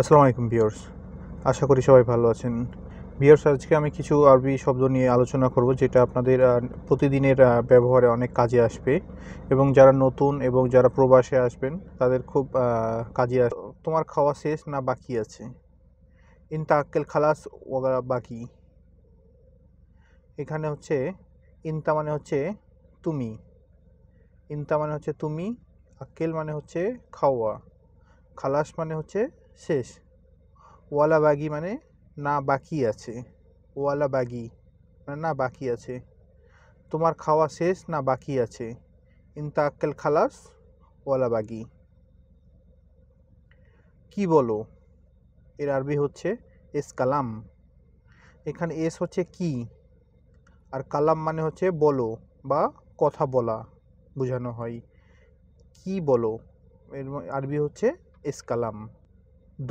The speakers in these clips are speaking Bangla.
আসসালামু আলাইকুম বিয়ার্স আশা করি সবাই ভালো আছেন বিয়ার্স আজকে আমি কিছু আরবি শব্দ নিয়ে আলোচনা করব যেটা আপনাদের প্রতিদিনের ব্যবহারে অনেক কাজে আসবে এবং যারা নতুন এবং যারা প্রবাসে আসবেন তাদের খুব কাজে আস তোমার খাওয়া শেষ না বাকি আছে ইনতা আক্কেল খালাস ওগা বাকি এখানে হচ্ছে ইনতা মানে হচ্ছে তুমি ইনতা মানে হচ্ছে তুমি আক্কেল মানে হচ্ছে খাওয়া খালাস মানে হচ্ছে শেষ ওয়ালা বাগি মানে না বাকি আছে ওয়ালা বাগি মানে না বাকি আছে তোমার খাওয়া শেষ না বাকি আছে ইনতা আক্কেল খালাস ওয়ালা বাগি কি বলো এর আরবি হচ্ছে এস কালাম এখানে এস হচ্ছে কি আর কালাম মানে হচ্ছে বলো বা কথা বলা বোঝানো হয় কি বলো এর আরবি হচ্ছে এস কালাম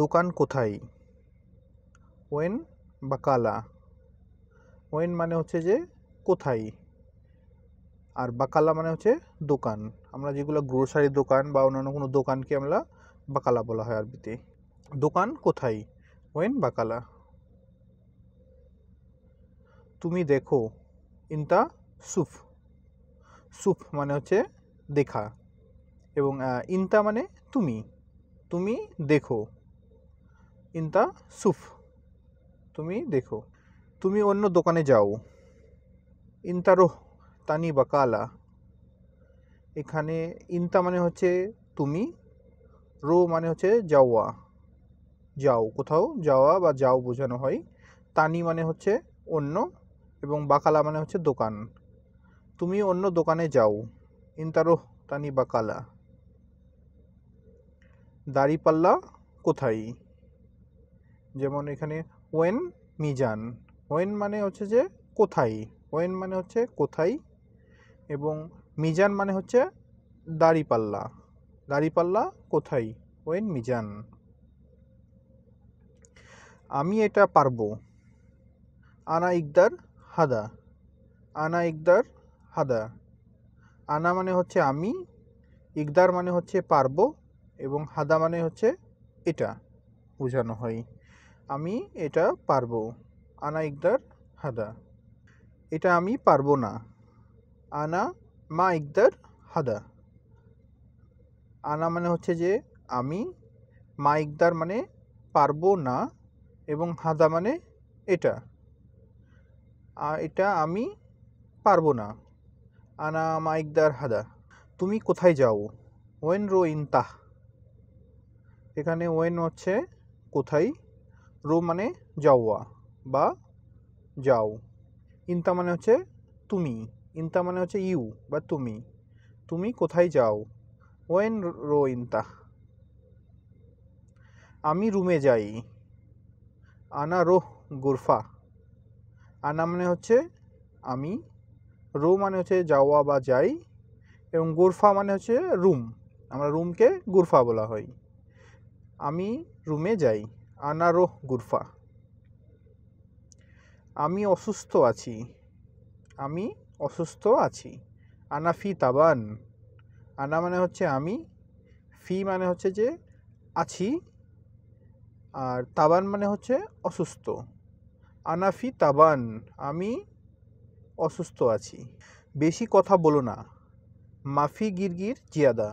দোকান কোথায় ওয়েন বা কালা ওয়েন মানে হচ্ছে যে কোথায় আর বাকালা মানে হচ্ছে দোকান আমরা যেগুলো গ্রোসারি দোকান বা অন্যান্য কোনো দোকানকে আমরা বাকালা বলা হয় আরবিতে দোকান কোথায় ওয়েন বাকালা তুমি দেখো ইনতা সুফ সুফ মানে হচ্ছে দেখা এবং ইনতা মানে তুমি তুমি দেখো ইন দ্য সুফ তুমি দেখো তুমি অন্য দোকানে যাও রোহ তানি বাকালা এখানে ইনতা মানে হচ্ছে তুমি রো মানে হচ্ছে যাওয়া যাও কোথাও যাওয়া বা যাও বোঝানো হয় তানি মানে হচ্ছে অন্য এবং বাকালা মানে হচ্ছে দোকান তুমি অন্য দোকানে যাও ইনতারোহ তানি বাকালা দাড়িপাল্লা কোথায় যেমন এখানে ওয়েন মিজান ওয়েন মানে হচ্ছে যে কোথায় ওয়েন মানে হচ্ছে কোথায় এবং মিজান মানে হচ্ছে দাড়িপাল্লা দাড়িপাল্লা কোথায় ওয়েন মিজান আমি এটা পারবো আনা ইকদার হাদা আনা ইকদার হাদা আনা মানে হচ্ছে আমি ইকদার মানে হচ্ছে পারবো এবং হাদা মানে হচ্ছে এটা বোঝানো হয় আমি এটা পারবো আনা ইকদার হাদা এটা আমি পারবো না আনা মা ইকদার হাদা আনা মানে হচ্ছে যে আমি মা ইকদার মানে পারবো না এবং হাদা মানে এটা আর এটা আমি পারবো না আনা মা ইকদার হাদা তুমি কোথায় যাও ওয়েন রো তাহ এখানে ওয়েন হচ্ছে কোথায় রো মানে যাওয়া বা যাও ইনতা মানে হচ্ছে তুমি ইনতা মানে হচ্ছে ইউ বা তুমি তুমি কোথায় যাও ওয়েন রো ইনতা আমি রুমে যাই আনা রোহ গুরফা আনা মানে হচ্ছে আমি রো মানে হচ্ছে যাওয়া বা যাই এবং গুরফা মানে হচ্ছে রুম আমরা রুমকে গুরফা বলা হয় আমি রুমে যাই আনারোহ গুরফা আমি অসুস্থ আছি আমি অসুস্থ আছি আনাফি তাবান আনা মানে হচ্ছে আমি ফি মানে হচ্ছে যে আছি আর তাবান মানে হচ্ছে অসুস্থ আনাফি তাবান আমি অসুস্থ আছি বেশি কথা বলো না মাফি গিরগির জিয়াদা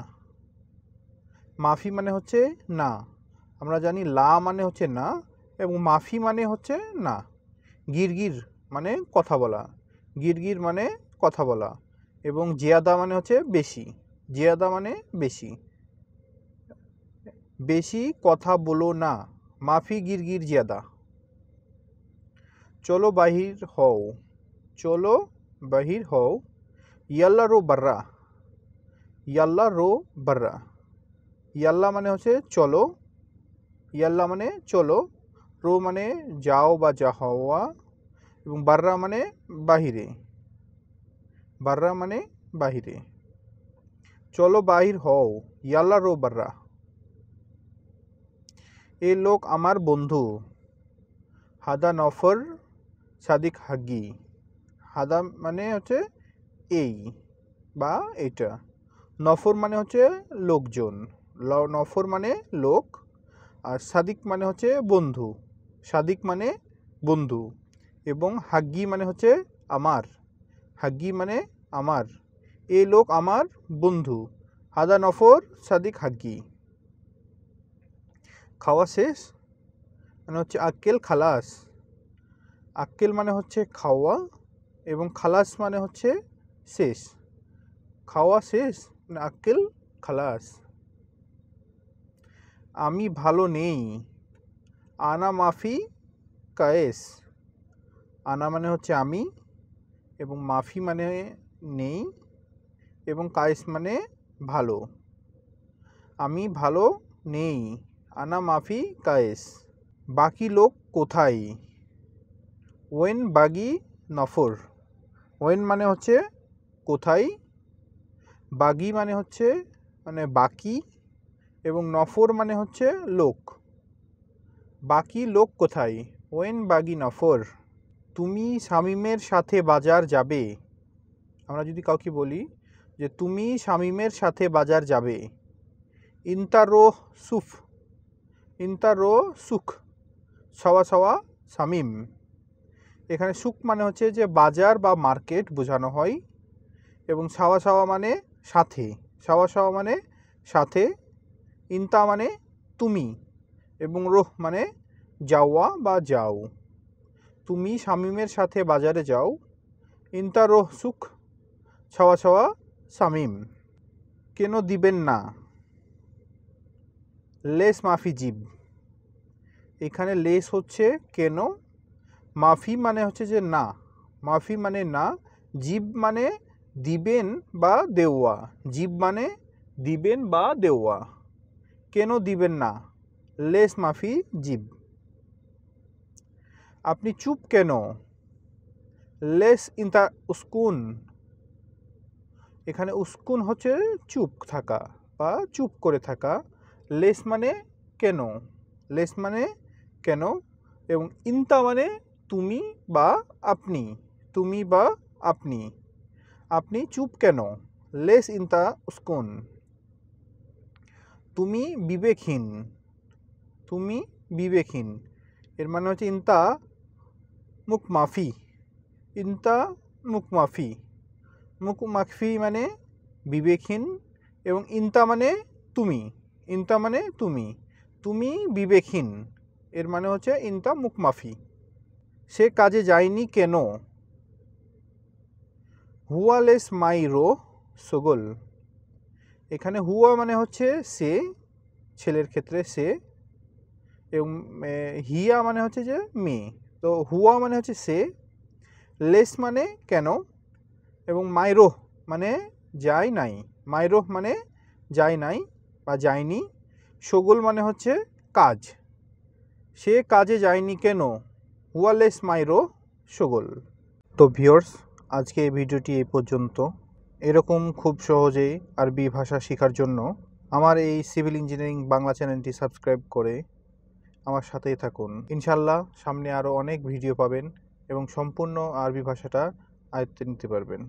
মাফি মানে হচ্ছে না আমরা জানি লা মানে হচ্ছে না এবং মাফি মানে হচ্ছে না গিরগির মানে কথা বলা গিরগির মানে কথা বলা এবং জিয়াদা মানে হচ্ছে বেশি জিয়াদা মানে বেশি বেশি কথা বলো না মাফি গিরগির জিয়াদা চলো বাহির হও চলো বাহির হও ইয়াল্লা রো বার্রা ইয়াল্লা রো বার্রা ইয়াল্লা মানে হচ্ছে চলো ইয়াল্লা মানে চলো রো মানে যাও বা যা হওয়া এবং বাররা মানে বাহিরে বাররা মানে বাহিরে চলো বাহির হও ইয়াল্লা রো বাররা এ লোক আমার বন্ধু হাদা নফর সাদিক হাগি হাদা মানে হচ্ছে এই বা এটা নফর মানে হচ্ছে লোকজন নফর মানে লোক আর সাদিক মানে হচ্ছে বন্ধু সাদিক মানে বন্ধু এবং হাগ্গি মানে হচ্ছে আমার হাগ্গি মানে আমার এ লোক আমার বন্ধু হাদা নফর সাদিক হাগ্গি খাওয়া শেষ মানে হচ্ছে আক্কেল খালাস আক্কেল মানে হচ্ছে খাওয়া এবং খালাস মানে হচ্ছে শেষ খাওয়া শেষ মানে আক্কেল খালাস আমি ভালো নেই আনা মাফি কায়েস আনা মানে হচ্ছে আমি এবং মাফি মানে নেই এবং কায়েস মানে ভালো আমি ভালো নেই আনা মাফি কায়েস বাকি লোক কোথায় ওয়েন বাগি নফর ওয়েন মানে হচ্ছে কোথায় বাগি মানে হচ্ছে মানে বাকি এবং নফর মানে হচ্ছে লোক বাকি লোক কোথায় ওয়েন বাগি নফর তুমি শামিমের সাথে বাজার যাবে আমরা যদি কাউকে বলি যে তুমি শামিমের সাথে বাজার যাবে ইন্তারো সুফ ইন্তারো সুখ সওয়া সওয়া শামিম এখানে সুখ মানে হচ্ছে যে বাজার বা মার্কেট বোঝানো হয় এবং সাওয়া সাওয়া মানে সাথে সাওয়া সাওয়া মানে সাথে ইনতা মানে তুমি এবং রোহ মানে যাওয়া বা যাও তুমি শামিমের সাথে বাজারে যাও ইনতা রোহ সুখ ছাওয়া ছাওয়া শামিম কেন দিবেন না লেস মাফি জীব এখানে লেস হচ্ছে কেন মাফি মানে হচ্ছে যে না মাফি মানে না জীব মানে দিবেন বা দেওয়া জীব মানে দিবেন বা দেওয়া কেন দিবেন না লেস মাফি জীব আপনি চুপ কেন লেস ইন দা উস্কুন এখানে উস্কুন হচ্ছে চুপ থাকা বা চুপ করে থাকা লেস মানে কেন লেস মানে কেন এবং ইন্তা মানে তুমি বা আপনি তুমি বা আপনি আপনি চুপ কেন লেস ইন্তা উস্কুন তুমি বিবেকহীন তুমি বিবেকহীন এর মানে হচ্ছে ইন্তা মুখ মাফি ইন্তা মুখ মাফি মুখ মাফি মানে বিবেকহীন এবং ইন্তা মানে তুমি ইন্তা মানে তুমি তুমি বিবেকহীন এর মানে হচ্ছে ইন্তা মুখ মাফি সে কাজে যায়নি কেন হুয়ালেস মাইরো সগোল এখানে হুয়া মানে হচ্ছে সে ছেলের ক্ষেত্রে সে এবং হিয়া মানে হচ্ছে যে মেয়ে তো হুয়া মানে হচ্ছে সে লেস মানে কেন এবং মাইরোহ মানে যায় নাই মাইরোহ মানে যায় নাই বা যায়নি শগুল মানে হচ্ছে কাজ সে কাজে যায়নি কেন হুয়া লেস মাইরো শগুল তো ভিওর্স আজকে এই ভিডিওটি এই পর্যন্ত এরকম খুব সহজেই আরবি ভাষা শেখার জন্য আমার এই সিভিল ইঞ্জিনিয়ারিং বাংলা চ্যানেলটি সাবস্ক্রাইব করে আমার সাথেই থাকুন ইনশাল্লাহ সামনে আরও অনেক ভিডিও পাবেন এবং সম্পূর্ণ আরবি ভাষাটা আয়ত্তে নিতে পারবেন